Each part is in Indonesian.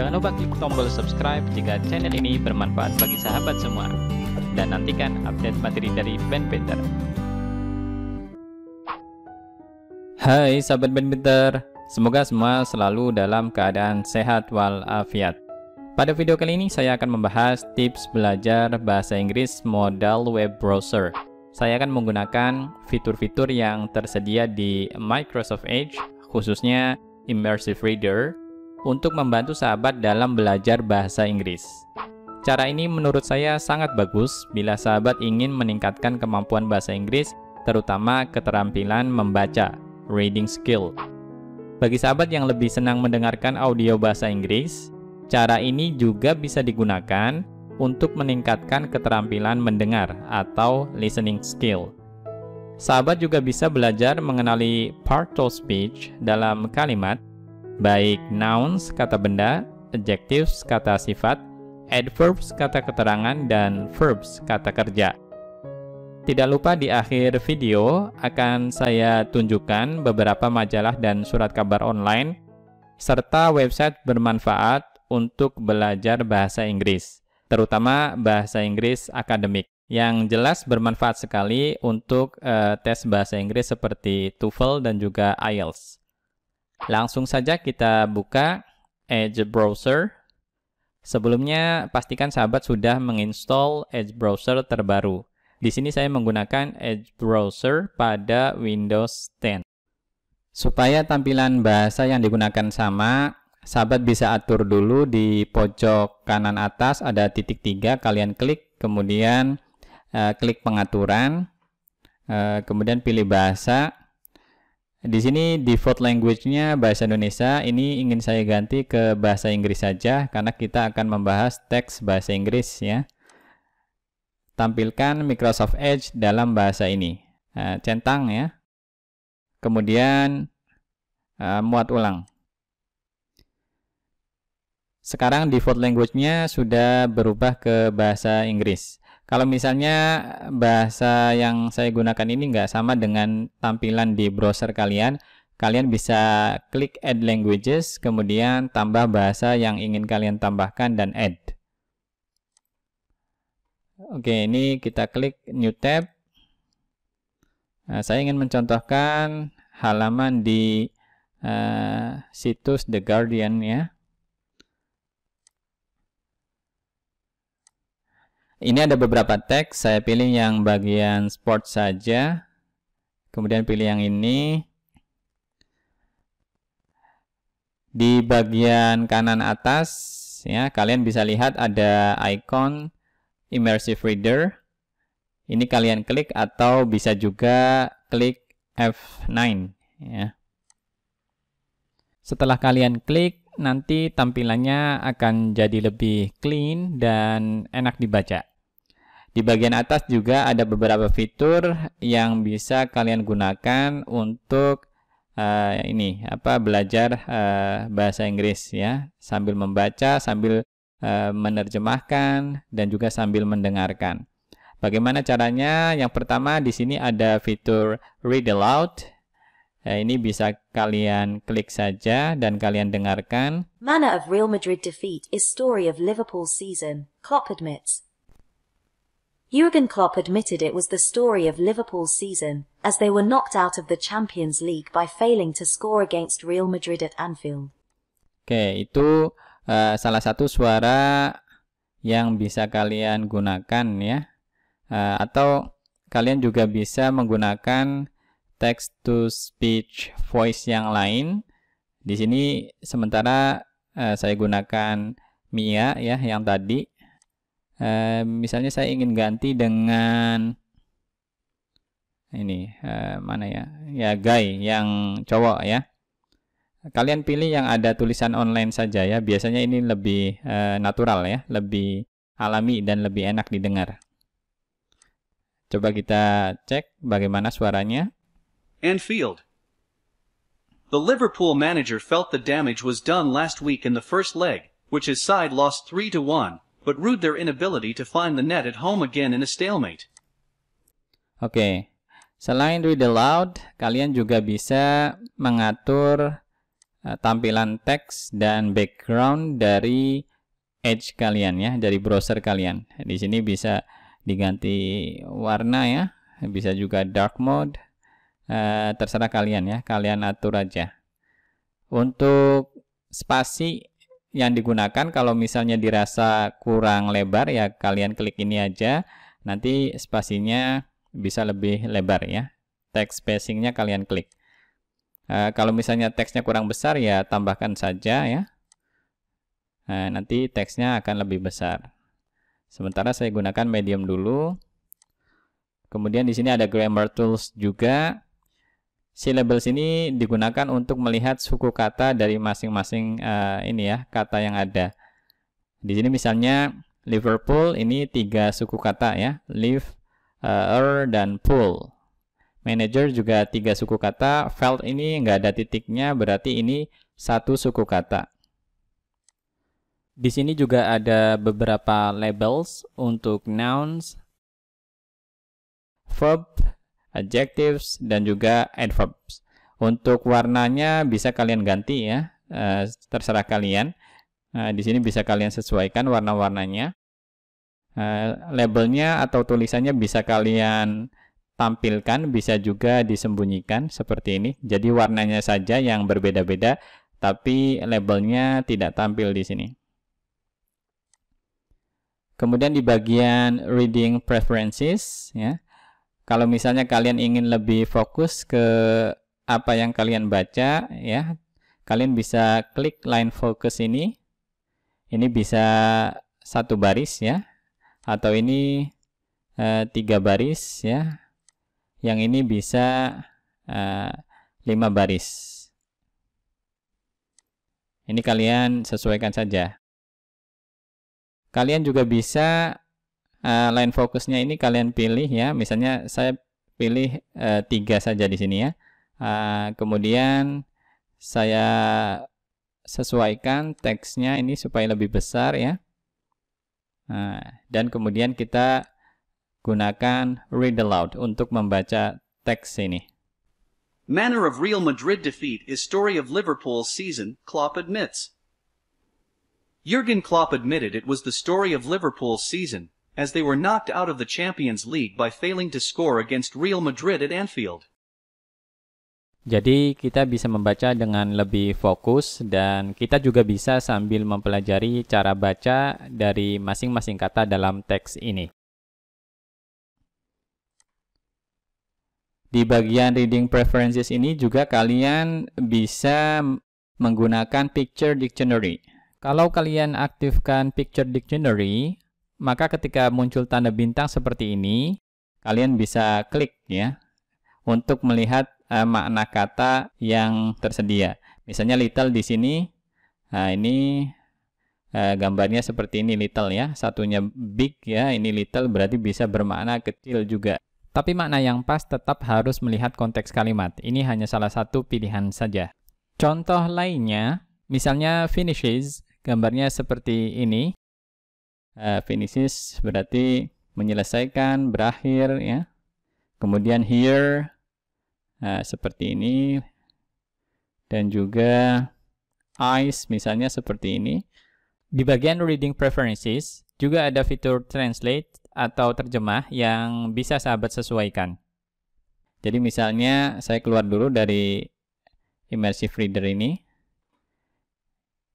Jangan lupa klik tombol subscribe jika channel ini bermanfaat bagi sahabat semua. Dan nantikan update materi dari Ben Peter. Hai sahabat Ben Peter, semoga semua selalu dalam keadaan sehat walafiat. Pada video kali ini saya akan membahas tips belajar bahasa Inggris modal web browser. Saya akan menggunakan fitur-fitur yang tersedia di Microsoft Edge, khususnya Immersive Reader, untuk membantu sahabat dalam belajar bahasa Inggris. Cara ini menurut saya sangat bagus bila sahabat ingin meningkatkan kemampuan bahasa Inggris, terutama keterampilan membaca, reading skill. Bagi sahabat yang lebih senang mendengarkan audio bahasa Inggris, cara ini juga bisa digunakan untuk meningkatkan keterampilan mendengar atau listening skill. Sahabat juga bisa belajar mengenali partial speech dalam kalimat baik nouns kata benda, adjectives kata sifat, adverbs kata keterangan, dan verbs kata kerja. Tidak lupa di akhir video akan saya tunjukkan beberapa majalah dan surat kabar online serta website bermanfaat untuk belajar bahasa Inggris, terutama bahasa Inggris akademik yang jelas bermanfaat sekali untuk uh, tes bahasa Inggris seperti TOEFL dan juga IELTS. Langsung saja kita buka Edge Browser. Sebelumnya, pastikan sahabat sudah menginstall Edge Browser terbaru. Di sini saya menggunakan Edge Browser pada Windows 10. Supaya tampilan bahasa yang digunakan sama, sahabat bisa atur dulu di pojok kanan atas ada titik tiga, kalian klik, kemudian eh, klik pengaturan, eh, kemudian pilih bahasa, di sini default language-nya bahasa Indonesia, ini ingin saya ganti ke bahasa Inggris saja karena kita akan membahas teks bahasa Inggris ya. Tampilkan Microsoft Edge dalam bahasa ini. Eh, centang ya. Kemudian eh, muat ulang. Sekarang default language-nya sudah berubah ke bahasa Inggris. Kalau misalnya bahasa yang saya gunakan ini nggak sama dengan tampilan di browser kalian, kalian bisa klik add languages, kemudian tambah bahasa yang ingin kalian tambahkan dan add. Oke, ini kita klik new tab. Nah, saya ingin mencontohkan halaman di uh, situs The Guardian ya. Ini ada beberapa teks. saya pilih yang bagian sport saja. Kemudian pilih yang ini. Di bagian kanan atas, ya kalian bisa lihat ada icon Immersive Reader. Ini kalian klik atau bisa juga klik F9. Ya. Setelah kalian klik, nanti tampilannya akan jadi lebih clean dan enak dibaca. Di bagian atas juga ada beberapa fitur yang bisa kalian gunakan untuk uh, ini apa belajar uh, bahasa Inggris ya sambil membaca sambil uh, menerjemahkan dan juga sambil mendengarkan. Bagaimana caranya? Yang pertama di sini ada fitur read aloud. ini bisa kalian klik saja dan kalian dengarkan. Manner of Real Madrid defeat is story of Liverpool season. Klopp admits Jurgen Klopp admitted it was the story of Liverpool's season, as they were knocked out of the Champions League by failing to score against Real Madrid at Anfield. Oke, okay, itu uh, salah satu suara yang bisa kalian gunakan ya. Uh, atau kalian juga bisa menggunakan text to speech voice yang lain. Di sini sementara uh, saya gunakan Mia ya yang tadi Eh, misalnya saya ingin ganti dengan ini uh, mana ya ya guy yang cowok ya kalian pilih yang ada tulisan online saja ya biasanya ini lebih uh, natural ya lebih alami dan lebih enak didengar coba kita cek bagaimana suaranya Anfield The Liverpool manager felt the damage was done last week in the first leg, which his side lost 3 to 1 but rued their inability to find the net at home again in a stalemate. Oke, okay. selain read aloud, kalian juga bisa mengatur uh, tampilan teks dan background dari Edge kalian ya, dari browser kalian. Di sini bisa diganti warna ya, bisa juga dark mode, uh, terserah kalian ya, kalian atur aja. Untuk spasi yang digunakan kalau misalnya dirasa kurang lebar ya kalian klik ini aja nanti spasinya bisa lebih lebar ya text spacingnya kalian klik e, kalau misalnya teksnya kurang besar ya tambahkan saja ya e, nanti teksnya akan lebih besar sementara saya gunakan medium dulu kemudian di sini ada grammar tools juga si labels ini digunakan untuk melihat suku kata dari masing-masing uh, ini ya kata yang ada. Di sini misalnya Liverpool ini tiga suku kata ya, live, uh, er, dan pool. Manager juga tiga suku kata, felt ini nggak ada titiknya berarti ini satu suku kata. Di sini juga ada beberapa labels untuk nouns, verb, adjectives, dan juga adverbs. Untuk warnanya bisa kalian ganti ya, eh, terserah kalian. Eh, di sini bisa kalian sesuaikan warna-warnanya. Eh, labelnya atau tulisannya bisa kalian tampilkan, bisa juga disembunyikan seperti ini. Jadi warnanya saja yang berbeda-beda, tapi labelnya tidak tampil di sini. Kemudian di bagian reading preferences ya. Kalau misalnya kalian ingin lebih fokus ke apa yang kalian baca ya, kalian bisa klik line focus ini. Ini bisa satu baris ya atau ini e, tiga baris ya. Yang ini bisa e, lima baris. Ini kalian sesuaikan saja. Kalian juga bisa uh, eh, line fokusnya ini kalian pilih ya. Misalnya saya pilih eh, tiga uh, saja di sini ya. Uh, kemudian saya sesuaikan teksnya ini supaya lebih besar ya. Nah, dan kemudian kita gunakan read aloud untuk membaca teks ini. Manner of Real Madrid defeat is story of Liverpool's season, Klopp admits. Jurgen Klopp admitted it was the story of Liverpool's season, as they were knocked out of the Champions League by failing to score against Real Madrid at Anfield. Jadi kita bisa membaca dengan lebih fokus dan kita juga bisa sambil mempelajari cara baca dari masing-masing kata dalam teks ini. Di bagian reading preferences ini juga kalian bisa menggunakan picture dictionary. Kalau kalian aktifkan picture dictionary, maka ketika muncul tanda bintang seperti ini, kalian bisa klik ya untuk melihat uh, makna kata yang tersedia. Misalnya little di sini, nah ini uh, gambarnya seperti ini little ya, satunya big ya, ini little berarti bisa bermakna kecil juga. Tapi makna yang pas tetap harus melihat konteks kalimat. Ini hanya salah satu pilihan saja. Contoh lainnya, misalnya finishes, gambarnya seperti ini uh, finishes berarti menyelesaikan, berakhir ya. Kemudian here uh, seperti ini dan juga eyes misalnya seperti ini. Di bagian reading preferences juga ada fitur translate atau terjemah yang bisa sahabat sesuaikan. Jadi misalnya saya keluar dulu dari immersive reader ini.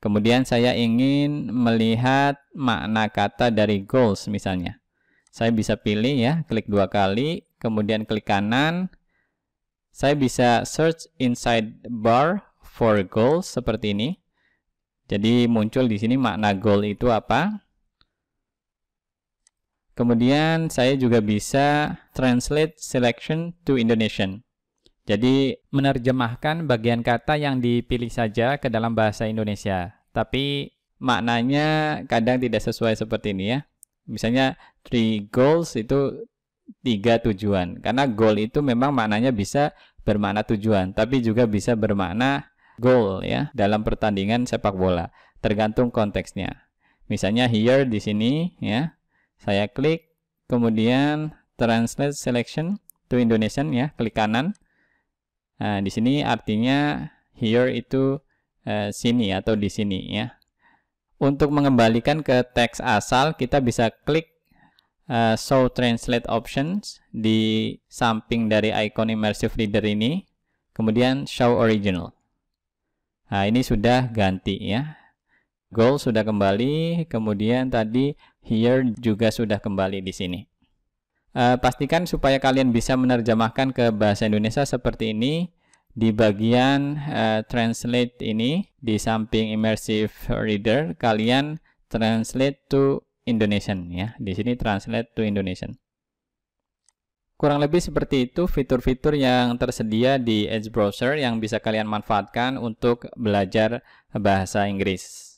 Kemudian saya ingin melihat makna kata dari goals misalnya. Saya bisa pilih ya, klik dua kali, kemudian klik kanan. Saya bisa search inside bar for goals seperti ini. Jadi muncul di sini makna goal itu apa. Kemudian saya juga bisa translate selection to Indonesian. Jadi menerjemahkan bagian kata yang dipilih saja ke dalam bahasa Indonesia. Tapi maknanya kadang tidak sesuai seperti ini ya. Misalnya three goals itu tiga tujuan. Karena goal itu memang maknanya bisa bermakna tujuan, tapi juga bisa bermakna goal ya dalam pertandingan sepak bola, tergantung konteksnya. Misalnya here di sini ya. Saya klik kemudian translate selection to Indonesian ya, klik kanan. Nah, di sini artinya here itu eh, sini atau di sini ya. Untuk mengembalikan ke teks asal, kita bisa klik eh, Show Translate Options di samping dari icon Immersive Reader ini, kemudian Show Original. Nah, ini sudah ganti ya. Goal sudah kembali, kemudian tadi here juga sudah kembali di sini. Eh, pastikan supaya kalian bisa menerjemahkan ke bahasa Indonesia seperti ini di bagian uh, translate ini di samping immersive reader kalian translate to Indonesian ya di sini translate to Indonesian kurang lebih seperti itu fitur-fitur yang tersedia di Edge browser yang bisa kalian manfaatkan untuk belajar bahasa Inggris.